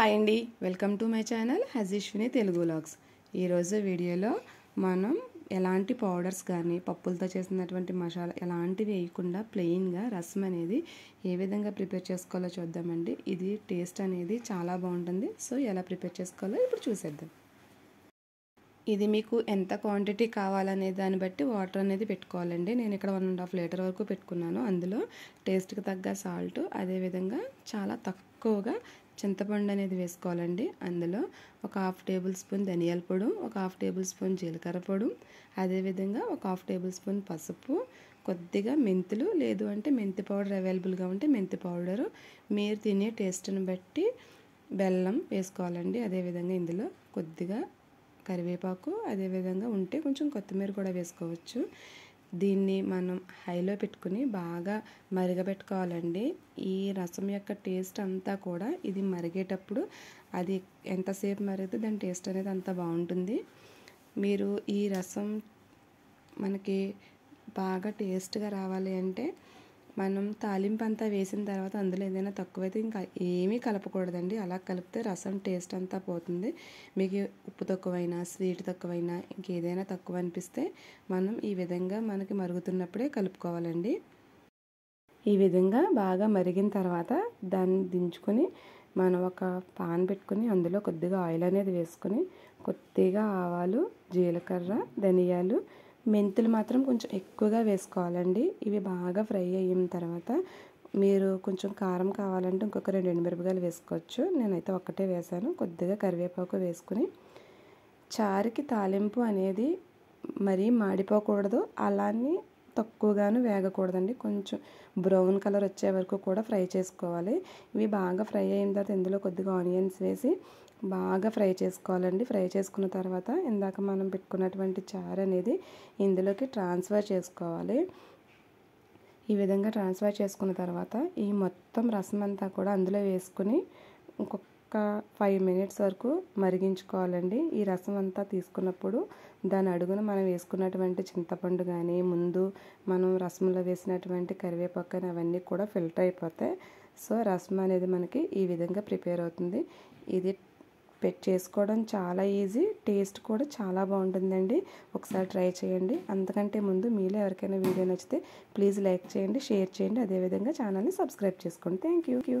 hi అండి welcome to my channel హజీష్ని Telugu vlogs ఈరోజు వీడియోలో మనం ఎలాంటి పౌడర్స్ కానీ పప్పులతో చేసినటువంటి మసాలా ఎలాంటివి వేయకుండా ప్లెయిన్గా రసం అనేది ఏ విధంగా ప్రిపేర్ చేసుకోవాలో చూద్దామండి ఇది టేస్ట్ అనేది చాలా బాగుంటుంది సో ఎలా ప్రిపేర్ చేసుకోవాలో ఇప్పుడు చూసేద్దాం ఇది మీకు ఎంత క్వాంటిటీ కావాలనే దాన్ని బట్టి వాటర్ అనేది పెట్టుకోవాలండి నేను ఇక్కడ వన్ అండ్ హాఫ్ లీటర్ వరకు పెట్టుకున్నాను అందులో టేస్ట్కి తగ్గ సాల్ట్ అదేవిధంగా చాలా తక్కువగా చింతపండు అనేది వేసుకోవాలండి అందులో ఒక హాఫ్ టేబుల్ స్పూన్ ధనియాల పొడు ఒక హాఫ్ టేబుల్ స్పూన్ జీలకర్ర పొడు అదేవిధంగా ఒక హాఫ్ టేబుల్ స్పూన్ పసుపు కొద్దిగా మెంతులు లేదు అంటే మెంతి పౌడర్ అవైలబుల్గా ఉంటే మెంతి పౌడరు మీరు తినే టేస్ట్ని బట్టి బెల్లం వేసుకోవాలండి అదేవిధంగా ఇందులో కొద్దిగా కరివేపాకు అదేవిధంగా ఉంటే కొంచెం కొత్తిమీర కూడా వేసుకోవచ్చు దీన్ని మనం హైలో పెట్టుకుని బాగా మరగబెట్టుకోవాలండి ఈ రసం యొక్క టేస్ట్ అంతా కూడా ఇది మరిగేటప్పుడు అది ఎంతసేపు మరిగితే దాని టేస్ట్ అనేది అంత బాగుంటుంది మీరు ఈ రసం మనకి బాగా టేస్ట్గా రావాలి అంటే మనం తాలింపు అంతా వేసిన తర్వాత అందులో ఏదైనా తక్కువైతే ఇంకా ఏమీ కలపకూడదండి అలా కలిపితే రసం టేస్ట్ అంతా పోతుంది మీకు ఉప్పు తక్కువైనా స్వీట్ తక్కువైనా ఇంకేదైనా తక్కువ అనిపిస్తే మనం ఈ విధంగా మనకి మరుగుతున్నప్పుడే కలుపుకోవాలండి ఈ విధంగా బాగా మరిగిన తర్వాత దాన్ని దించుకొని మనం ఒక పాన్ పెట్టుకుని అందులో కొద్దిగా ఆయిల్ అనేది వేసుకొని కొద్దిగా ఆవాలు జీలకర్ర ధనియాలు మెంతులు మాత్రం కొంచెం ఎక్కువగా వేసుకోవాలండి ఇవి బాగా ఫ్రై అయిన తర్వాత మీరు కొంచెం కారం కావాలంటే ఇంకొక రెండు ఎండుమిరపకాయలు వేసుకోవచ్చు నేనైతే ఒక్కటే వేసాను కొద్దిగా కరివేపాకు వేసుకుని చారుకి తాలింపు అనేది మరీ మాడిపోకూడదు అలానే తక్కువగాను వేగకూడదండి కొంచెం బ్రౌన్ కలర్ వచ్చే వరకు కూడా ఫ్రై చేసుకోవాలి ఇవి బాగా ఫ్రై అయిన తర్వాత ఇందులో కొద్దిగా ఆనియన్స్ వేసి బాగా ఫ్రై చేసుకోవాలండి ఫ్రై చేసుకున్న తర్వాత ఇందాక మనం పెట్టుకున్నటువంటి చారు అనేది ఇందులోకి ట్రాన్స్ఫర్ చేసుకోవాలి ఈ విధంగా ట్రాన్స్ఫర్ చేసుకున్న తర్వాత ఈ మొత్తం రసం అంతా కూడా అందులో వేసుకుని ఇంకొక ఒక ఫైవ్ మినిట్స్ వరకు మరిగించుకోవాలండి ఈ రసం అంతా తీసుకున్నప్పుడు దాని అడుగున మనం వేసుకున్నటువంటి చింతపండు కానీ ముందు మనం రసంలో వేసినటువంటి కరివేపాకు అవన్నీ కూడా ఫిల్టర్ అయిపోతాయి సో రసం అనేది మనకి ఈ విధంగా ప్రిపేర్ అవుతుంది ఇది పెట్ చేసుకోవడం చాలా ఈజీ టేస్ట్ కూడా చాలా బాగుంటుందండి ఒకసారి ట్రై చేయండి అంతకంటే ముందు మీలో ఎవరికైనా వీడియో నచ్చితే ప్లీజ్ లైక్ చేయండి షేర్ చేయండి అదేవిధంగా ఛానల్ని సబ్స్క్రైబ్ చేసుకోండి థ్యాంక్ యూ